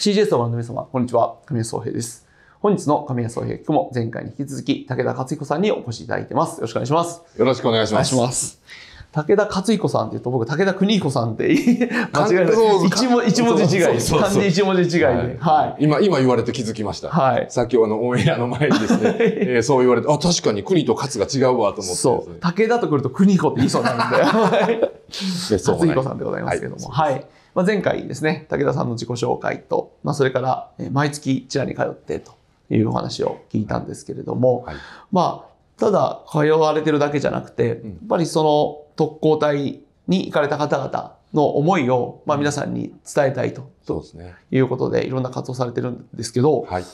c j s の番組様、こんにちは。神谷総平です。本日の神谷総平も前回に引き続き、武田勝彦さんにお越しいただいてます。よろしくお願いします。よろしくお願いします。武田勝彦さんって言うと、僕、武田邦彦さんって 間違いない。一文一文字違いです。漢字一文字違いで、はい。はい。今、今言われて気づきました。はい。さっきあの、オンエアの前にですね、えー、そう言われて、あ、確かに国と勝が違うわと思って、ね、そう。武田と来ると邦彦って言いそうなんで。はい。勝彦さんでございますけども。はい、はいまあ、前回ですね、武田さんの自己紹介と、まあ、それから毎月チラに通ってというお話を聞いたんですけれども、はい、まあ、ただ通われてるだけじゃなくて、やっぱりその特攻隊に行かれた方々の思いを、まあ、皆さんに伝えたいと,、そうですね、いうことでいろんな活動されてるんですけど、はい、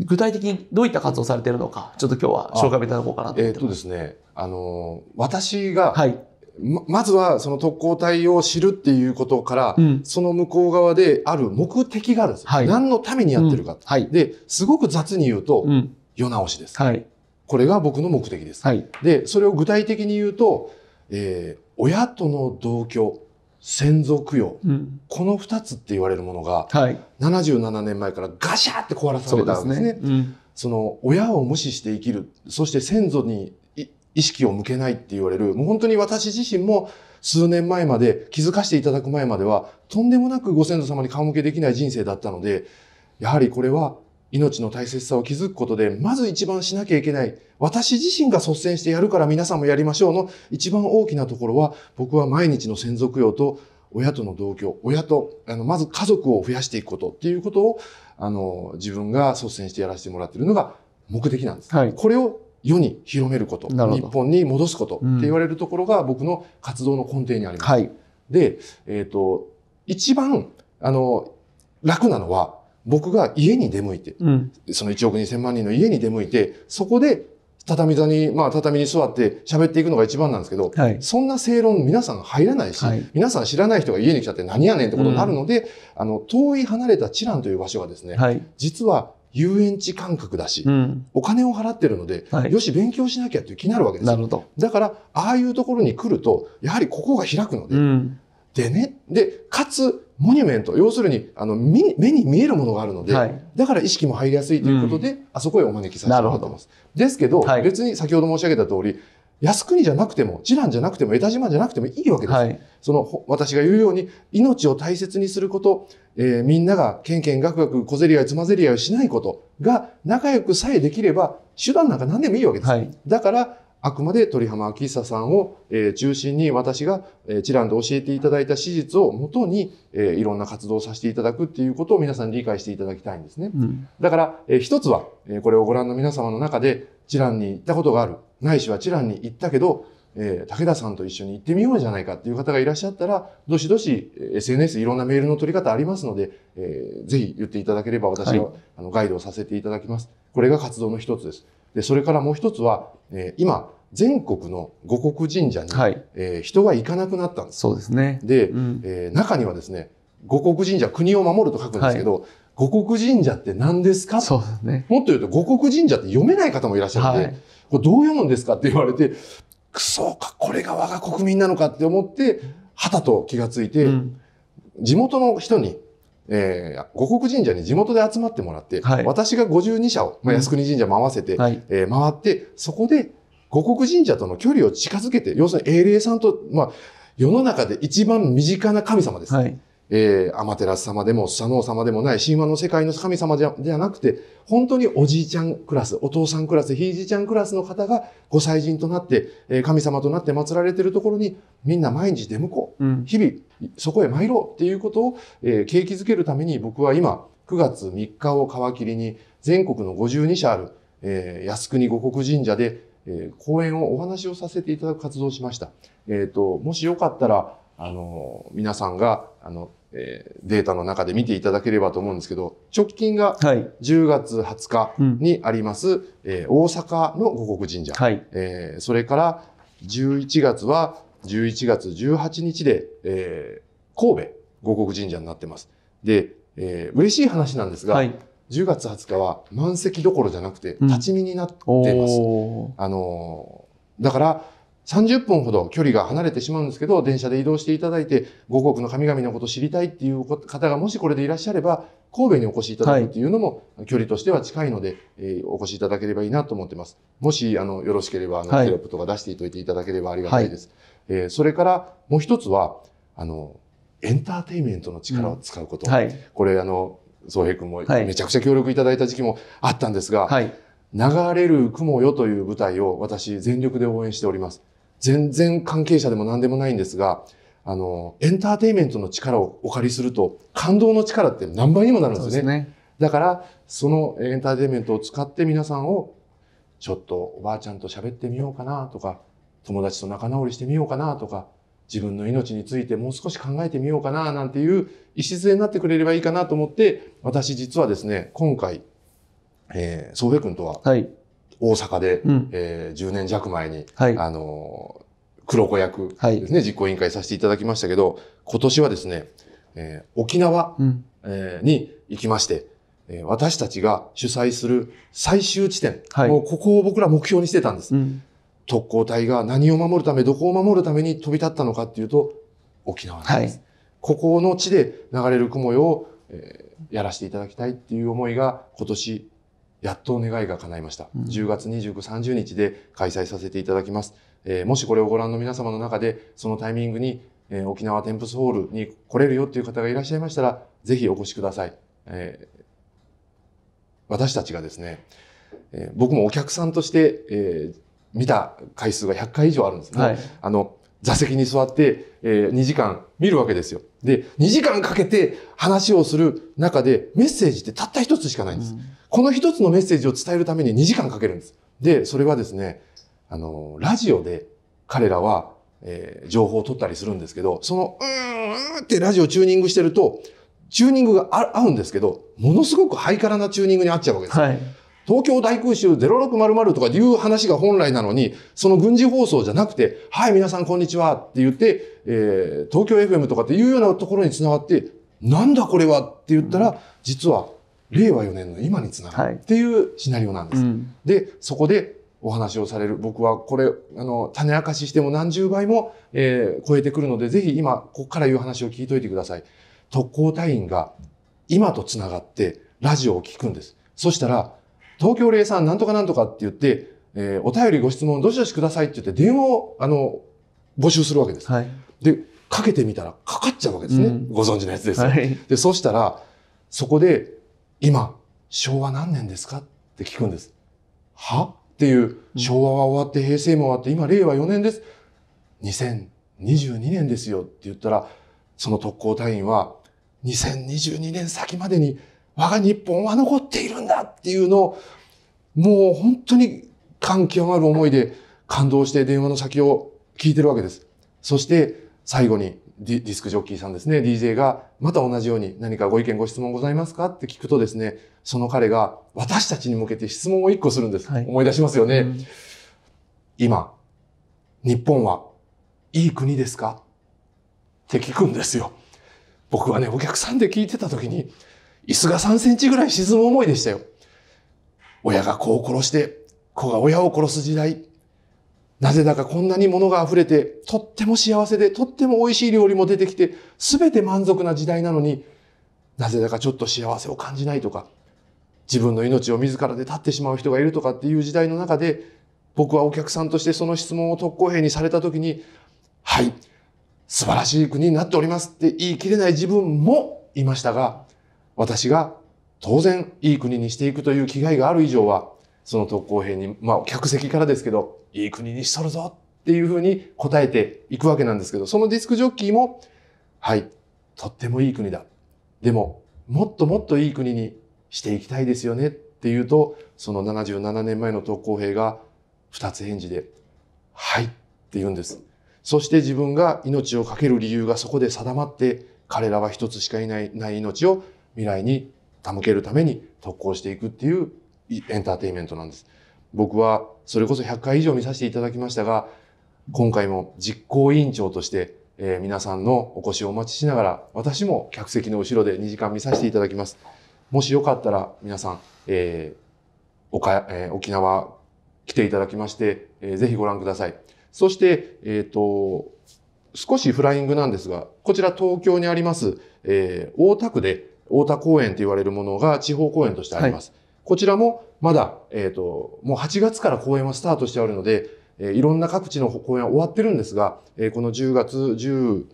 具体的にどういった活動されてるのかちょっと今日は紹介いただこうかなとえー、とですねあの私が、はい、ま、まずはその特攻隊を知るっていうことから、うん、その向こう側である目的があるんです、はい、何のためにやってるか、はい、で、すごく雑に言うと、うん、世直しです、はい。これが僕の目的です。はい、で、それを具体的に言うと、えー、親との同居、先祖供養、うん、この2つって言われるものが、はい、77年前からガシャって壊らされたんですね。そ、ねうん、その親を無視して生きるそして先祖に意識を向けないって言われる、もう本当に私自身も数年前まで気づかせていただく前までは、とんでもなくご先祖様に顔向けできない人生だったので、やはりこれは命の大切さを気くことで、まず一番しなきゃいけない、私自身が率先してやるから皆さんもやりましょうの一番大きなところは、僕は毎日の先祖供養と親との同居、親と、あの、まず家族を増やしていくことっていうことを、あの、自分が率先してやらせてもらっているのが目的なんです。はい、これを世に広めること、日本に戻すことって言われるところが僕の活動の根底にあります。はい、で、えっ、ー、と、一番、あの、楽なのは、僕が家に出向いて、うん、その1億2000万人の家に出向いて、そこで畳座に、まあ畳に座って喋っていくのが一番なんですけど、はい、そんな正論皆さん入らないし、はい、皆さん知らない人が家に来ちゃって何やねんってことになるので、うん、あの、遠い離れた知覧という場所がですね、はい、実は遊園地感覚だし、うん、お金を払ってるので、はい、よし、勉強しなきゃという気になるわけですなるほど。だから、ああいうところに来ると、やはりここが開くので、うん、でね、で、かつ、モニュメント、要するに、あの、目に見えるものがあるので、はい、だから意識も入りやすいということで、うん、あそこへお招きさせてもらってます。ですけど、はい、別に先ほど申し上げた通り、靖国じゃなくても、次男じゃなくても、江田島じゃなくてもいいわけです。はい、その、私が言うように、命を大切にすること、えー、みんながケンケンガクガク小競り合い、つま競り合いをしないことが仲良くさえできれば、手段なんか何でもいいわけです。はい、だから、あくまで鳥浜明久さんを、え中心に私が、えチランで教えていただいた史実をもとに、えいろんな活動をさせていただくっていうことを皆さん理解していただきたいんですね。うん、だから、え一つは、えこれをご覧の皆様の中で、チランに行ったことがある。ないしはチランに行ったけど、え武田さんと一緒に行ってみようじゃないかっていう方がいらっしゃったら、どしどし SNS いろんなメールの取り方ありますので、えぜひ言っていただければ私は、あのガイドをさせていただきます。これが活動の一つです。で、それからもう一つは、え今、全国の五国神社に、はい、えー、人が行かなくなったんです。そうですね。で、うん、えー、中にはですね、五国神社、国を守ると書くんですけど、はい、五国神社って何ですかそうですね。もっと言うと五国神社って読めない方もいらっしゃって、はい、これどう読むんですかって言われて、くそか、これが我が国民なのかって思って、はたと気がついて、うん、地元の人に、えー、五国神社に地元で集まってもらって、はい、私が52社を、まあ、靖国神社も合わせて、うんはい、えー、回って、そこで護国神社との距離を近づけて、要するに英霊さんと、まあ、世の中で一番身近な神様です。はい、えー、アマテラス様でも、スサノオ様でもない、神話の世界の神様じゃじゃなくて、本当におじいちゃんクラス、お父さんクラス、ひいじちゃんクラスの方がご祭神となって、えー、神様となって祀られているところに、みんな毎日出向こう。うん、日々、そこへ参ろうっていうことを、えー、景気づけるために、僕は今、9月3日を皮切りに、全国の52社ある、えー、靖国護国神社でえー、講演をお話をさせていただく活動をしました。えっ、ー、と、もしよかったら、あの、皆さんが、あの、えー、データの中で見ていただければと思うんですけど、直近が10月20日にあります、はいうん、えー、大阪の護国神社、はい、えー、それから11月は11月18日で、えー、神戸護国神社になってます。で、えー、嬉しい話なんですが、はい、10月20日は満席どころじゃなくて、立ち見になっています。うん、あの、だから、30分ほど距離が離れてしまうんですけど、電車で移動していただいて、五国の神々のことを知りたいっていう方がもしこれでいらっしゃれば、神戸にお越しいただくっていうのも、距離としては近いので、えー、お越しいただければいいなと思ってます。もし、あの、よろしければ、あの、テロップとか出していといていただければありがたいです。はい、えー、それから、もう一つは、あの、エンターテインメントの力を使うこと。うんはい、これ、あの、宗平君もめちゃくちゃ協力いただいた時期もあったんですが、はい、流れる雲よという舞台を私全力で応援しております。全然関係者でも何でもないんですが、あの、エンターテイメントの力をお借りすると、感動の力って何倍にもなるんですね。そうですねだから、そのエンターテイメントを使って皆さんを、ちょっとおばあちゃんと喋ってみようかなとか、友達と仲直りしてみようかなとか、自分の命についてもう少し考えてみようかななんていう礎になってくれればいいかなと思って私実はですね今回えー、平君とは大阪で、はいうん、えー、10年弱前に、はい、あの黒子役ですね、はい、実行委員会させていただきましたけど今年はですね、えー、沖縄、えに行きまして、え私たちが主催する最終地点、はい、もうここを僕ら目標にしてたんです。うん特攻隊が何を守るため、どこを守るために飛び立ったのかっていうと、沖縄なんです。はい、ここの地で流れる雲よを、えー、やらせていただきたいっていう思いが今年、やっと願いが叶いました。うん、10月29、30日で開催させていただきます。えー、もしこれをご覧の皆様の中で、そのタイミングに、えー、沖縄テンプスホールに来れるよっていう方がいらっしゃいましたら、ぜひお越しください。えー、私たちがですね、えー、僕もお客さんとして、えー、見た回数が100回以上あるんですね。はい、あの座席に座って、えー、2時間見るわけですよ。で、2時間かけて話をする中でメッセージってたった一つしかないんです。うん、この一つのメッセージを伝えるために2時間かけるんです。で、それはですね、あの、ラジオで彼らは、えー、情報を取ったりするんですけど、その、うーんってラジオチューニングしてると、チューニングが合うんですけど、ものすごくハイカラなチューニングに合っちゃうわけです。はい、東京大空襲0600とかいう話が本来なのに、その軍事放送じゃなくて、はい、皆さんこんにちはって言って、えー、東京 FM とかっていうようなところにつながって、なんだこれはって言ったら、実は令和4年の今につながるっていうシナリオなんです。はいうん、で、そこでお話をされる。僕はこれ、あの、種明かししても何十倍も、えー、超えてくるので、ぜひ今、ここから言う話を聞いといてください。特攻隊員が今とつながってラジオを聞くんです。そしたら、東京03なんとかなんとかって言って、えー、お便りご質問どしどしくださいって言って電話を、あの、募集するわけです。はい、で、かけてみたらかかっちゃうわけですね。うん、ご存知のやつです、はい、で、そうしたら、そこで、今、昭和何年ですかって聞くんです。はっていう、昭和は終わって平成も終わって、今令和4年です。2022年ですよって言ったら、その特攻隊員は、2022年先までに我が日本は残っているんだっていうのを、もう本当に感極まる思いで感動して電話の先を聞いてるわけです。そして最後にディスクジョッキーさんですね、DJ がまた同じように何かご意見ご質問ございますかって聞くとですね、その彼が私たちに向けて質問を一個するんです。はい、思い出しますよね。今、日本はいい国ですかって聞くんですよ。僕はね、お客さんで聞いてた時に、椅子が3センチぐらい沈む思いでしたよ。親が子を殺して、子が親を殺す時代。なぜだかこんなに物が溢れて、とっても幸せで、とっても美味しい料理も出てきて、すべて満足な時代なのに、なぜだかちょっと幸せを感じないとか、自分の命を自らで絶ってしまう人がいるとかっていう時代の中で、僕はお客さんとしてその質問を特攻兵にされた時に、はい、素晴らしい国になっておりますって言い切れない自分もいましたが、私が当然いい国にしていくという気概がある以上は、その特攻兵に、まあ客席からですけど、いい国にしとるぞっていうふうに答えていくわけなんですけど、そのディスクジョッキーも、はい、とってもいい国だ。でも、もっともっといい国にしていきたいですよねっていうと、その77年前の特攻兵が2つ返事で、はいって言うんです。そして自分が命を懸ける理由がそこで定まって、彼らは一つしかいないない命を未来に手向けるために特攻していくっていうエンターテインメントなんです。僕はそれこそ100回以上見させていただきましたが、今回も実行委員長として、えー、皆さんのお越しをお待ちしながら、私も客席の後ろで2時間見させていただきます。もしよかったら皆さん、えーおかえー、沖縄来ていただきまして、えー、ぜひご覧ください。そして、えっ、ー、と、少しフライングなんですが、こちら東京にあります、えー、大田区で太田公園と言われるものが地方公園としてあります。はい、こちらもまだ、えっ、ー、と、もう8月から公演はスタートしてあるので、えー、いろんな各地の公演は終わってるんですが、えー、この10月14、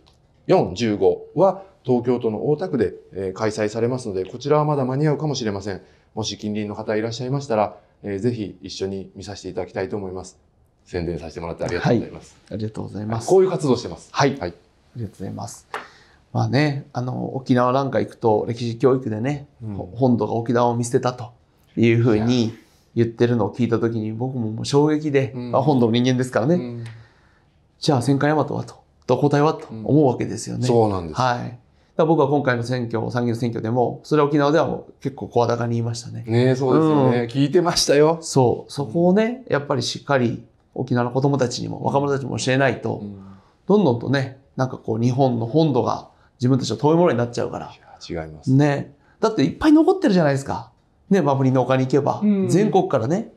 15は東京都の大田区で、えー、開催されますので、こちらはまだ間に合うかもしれません。もし近隣の方いらっしゃいましたら、えー、ぜひ一緒に見させていただきたいと思います。宣伝させてもらってありがとうございます。はい、ありがとうございます。こういう活動してます。はい。はい、ありがとうございます。まあね、あの、沖縄なんか行くと歴史教育でね、うん、本土が沖縄を見捨てたというふうに言ってるのを聞いた時に僕ももう衝撃で、うんまあ、本土の人間ですからね、うん、じゃあ戦艦大和はと、どこ台はと思うわけですよね。そうなんです。はい。僕は今回の選挙、参議院選挙でも、それは沖縄では結構声高に言いましたね。ねそうですよね、うん、聞いてましたよ。そう。そこをね、やっぱりしっかり沖縄の子供たちにも、若者たちも教えないと、うん、どんどんとね、なんかこう日本の本土が自分たちの遠いものになっちゃうから。違います。ね。だっていっぱい残ってるじゃないですか。ね、バブリの丘に行けば、全国からね、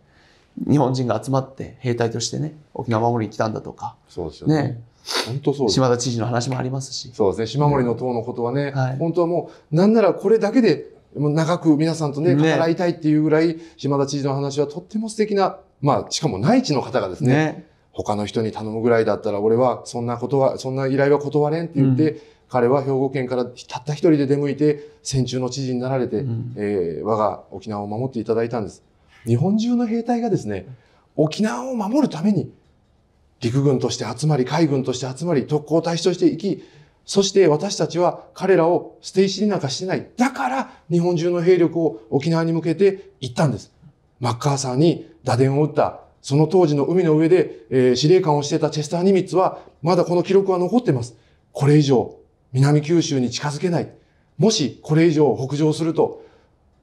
日本人が集まって兵隊としてね、沖縄守りに来たんだとか。そうですよねね本当そう島田知事の話もありますし。そうですね。島森の党のことはね、うんはい、本当はもう、なんならこれだけで、もう長く皆さんとね、語らいたいっていうぐらい、ね、島田知事の話はとっても素敵な、まあ、しかも内地の方がですね、ね他の人に頼むぐらいだったら、俺はそんなことは、そんな依頼は断れんって言って、うん彼は兵庫県からたった一人で出向いて戦中の知事になられて、うん、えー、我が沖縄を守っていただいたんです日本中の兵隊がですね沖縄を守るために陸軍として集まり海軍として集まり特攻隊として行きそして私たちは彼らを捨て石になんかしてないだから日本中の兵力を沖縄に向けて行ったんですマッカーサーに打電を打ったその当時の海の上で、えー、司令官をしていたチェスター・ニミッツはまだこの記録は残ってますこれ以上南九州に近づけない。もしこれ以上北上すると、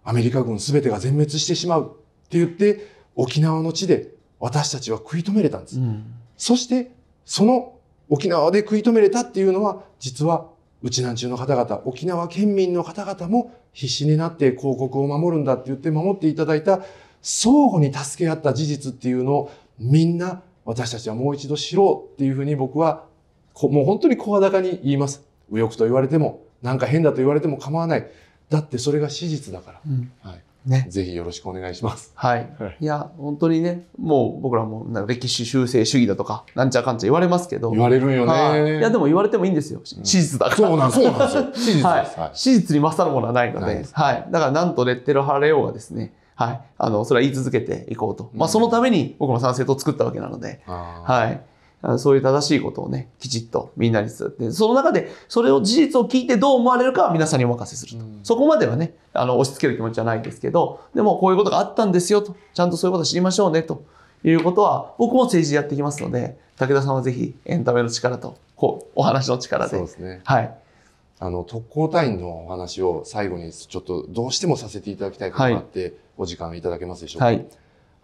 アメリカ軍全てが全滅してしまうって言って、沖縄の地で私たちは食い止めれたんです。うん、そして、その沖縄で食い止めれたっていうのは、実は、うちなん中の方々、沖縄県民の方々も必死になって広告を守るんだって言って守っていただいた、相互に助け合った事実っていうのを、みんな私たちはもう一度知ろうっていうふうに僕は、もう本当に声高に言います。右翼と言われてもなんか変だと言われても構わないだってそれが史実だから、うん、はいね、ぜひよろしくお願いします。はい。はい、いや、本当にね、もう僕らもなんか歴史修正主義だとか、なんちゃかんちゃ言われますけど。言われるよね。いや、でも言われてもいいんですよ。史実だから。うん、そうなんですよ。史実です。はい。史実に勝るものはないので、はい。だから、なんとレッテル貼れようがですね、はい。あの、それは言い続けていこうと。まあ、そのために僕も賛成党を作ったわけなので、うん、はい。そういう正しいことをね、きちっとみんなに伝えて、その中でそれを事実を聞いてどう思われるかは皆さんにお任せすると。そこまではね、あの、押し付ける気持ちはないですけど、でもこういうことがあったんですよと、ちゃんとそういうこと知りましょうねということは、僕も政治やっていきますので、武田さんはぜひエンタメの力と、こう、お話の力で。そうですね。はい。あの、特攻隊員のお話を最後にちょっとどうしてもさせていただきたいことがあって、はい、お時間いただけますでしょうか。はい。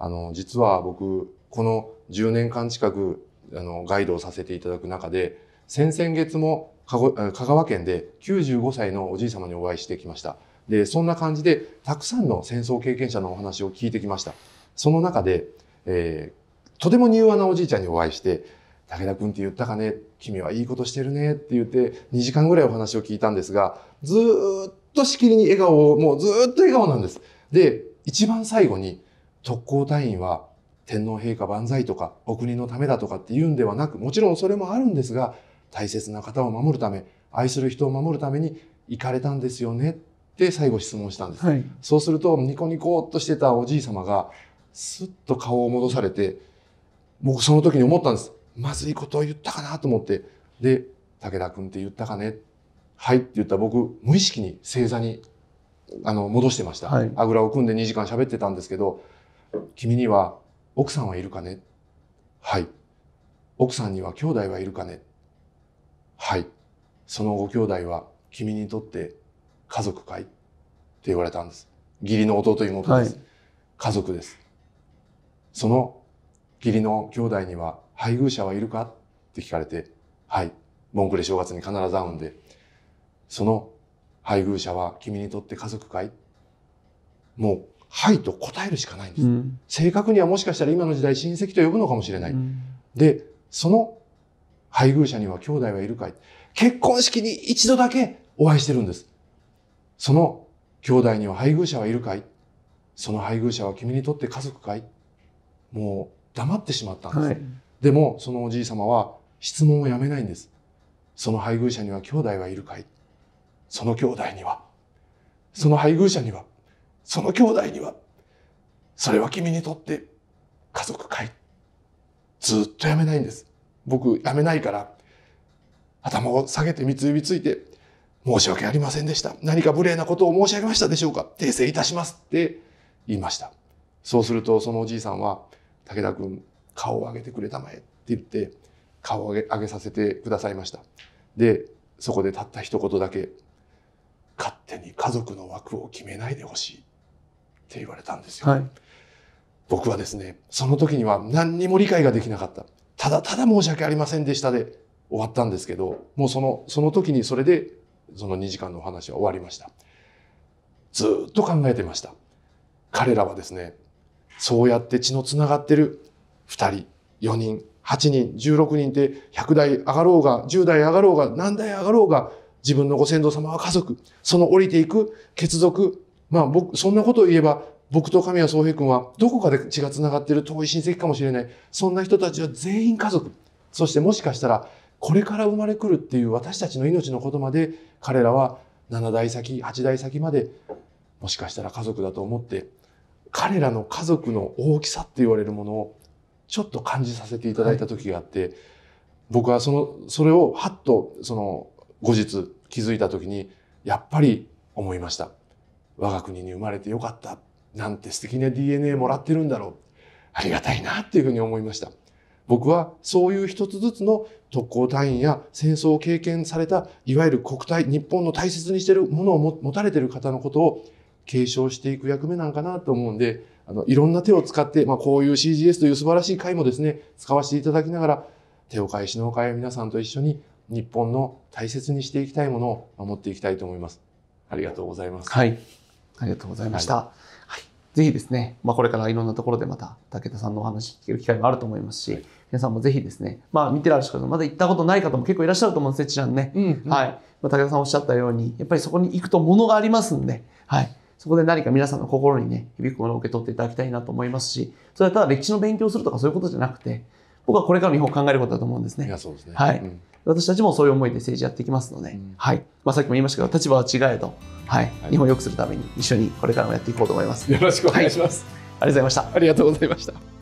あの、実は僕、この10年間近くあのガイドをさせていただく中で先々月も香川県で95歳のおじい様にお会いしてきました。で、そんな感じでたくさんの戦争経験者のお話を聞いてきました。その中で、えー、とても柔和なおじいちゃんにお会いして、武田君って言ったかね君はいいことしてるねって言って2時間ぐらいお話を聞いたんですが、ずっとしきりに笑顔を、もうずっと笑顔なんです。で、一番最後に特攻隊員は天皇陛下万歳とかお国のためだとかって言うんではなくもちろんそれもあるんですが大切な方を守るため愛する人を守るために行かれたんですよねって最後質問したんです、はい、そうするとニコニコっとしてたおじい様がすっと顔を戻されて僕その時に思ったんですまずいことを言ったかなと思ってで武田君って言ったかねはいって言った僕無意識に正座にあの戻してました、あぐらを組んで2時間喋ってたんですけど君には奥さんはいるかねはい。奥さんには兄弟はいるかねはい。そのご兄弟は君にとって家族かいって言われたんです。義理の弟妹です。はい、家族です。その義理の兄弟には配偶者はいるかって聞かれて、はい。文句で正月に必ず会うんで、その配偶者は君にとって家族かいもうはいと答えるしかないんです、うん、正確にはもしかしたら今の時代親戚と呼ぶのかもしれない。うん、で、その配偶者には兄弟はいるかい結婚式に一度だけお会いしてるんです。その兄弟には配偶者はいるかいその配偶者は君にとって家族かいもう黙ってしまったんです、はい。でもそのおじい様は質問をやめないんです。その配偶者には兄弟はいるかいその兄弟にはその配偶者にはその兄弟には、それは君にとって家族かいずっとやめないんです。僕やめないから、頭を下げて三つ指ついて、申し訳ありませんでした。何か無礼なことを申し上げましたでしょうか訂正いたしますって言いました。そうすると、そのおじいさんは、武田君、顔を上げてくれたまえって言って、顔を上げ上げさせてくださいました。で、そこでたった一言だけ、勝手に家族の枠を決めないでほしい。って言われたんですよ。はい、僕はですね、その時には何にも理解ができなかった。ただただ申し訳ありませんでしたで終わったんですけど、もうその、その時にそれで、その2時間のお話は終わりました。ずっと考えてました。彼らはですね、そうやって血のつながってる2人、4人、8人、16人って100代上がろうが、10代上がろうが、何代上がろうが、自分のご先祖様は家族、その降りていく血族、まあ僕、そんなことを言えば、僕と神谷宗平君はどこかで血が繋がっている遠い親戚かもしれない。そんな人たちは全員家族。そしてもしかしたら、これから生まれくるっていう私たちの命のことまで、彼らは7代先、8代先まで、もしかしたら家族だと思って、彼らの家族の大きさって言われるものをちょっと感じさせていただいた時があって、はい、僕はその、それをはっと、その、後日気づいた時に、やっぱり思いました。我が国に生まれてよかったなんて素敵な DNA もらってるんだろうありがたいなっていうふうに思いました僕はそういう一つずつの特攻隊員や戦争を経験されたいわゆる国体日本の大切にしてるものを持たれてる方のことを継承していく役目なんかなと思うんであのいろんな手を使って、まあ、こういう CGS という素晴らしい会もですね使わせていただきながら手を返しの会を皆さんと一緒に日本の大切にしていきたいものを守っていきたいと思います。ありがとうございます。はいありがとうございました。はい、ぜひですね、まあ、これからいろんなところでまた武田さんのお話聞ける機会もあると思いますし、はい、皆さんもぜひですね、まあ、見てらっしゃる方、まだ行ったことない方も結構いらっしゃると思うんですよ、ちゃんね。うんうん、はい。まあ、武田さんおっしゃったように、やっぱりそこに行くとものがありますんで、はい。そこで何か皆さんの心にね、響くものを受け取っていただきたいなと思いますし、それはただ歴史の勉強するとかそういうことじゃなくて、僕はこれから日本を考えることだと思うんですね。いや、そうですね。はい。うん私たちもそういう思いで政治やっていきますので、うん、はいまあ、さっきも言いましたけど立場は違えど、はい、はい、日本を良くするために一緒にこれからもやっていこうと思いますよろしくお願いします、はい、ありがとうございましたありがとうございました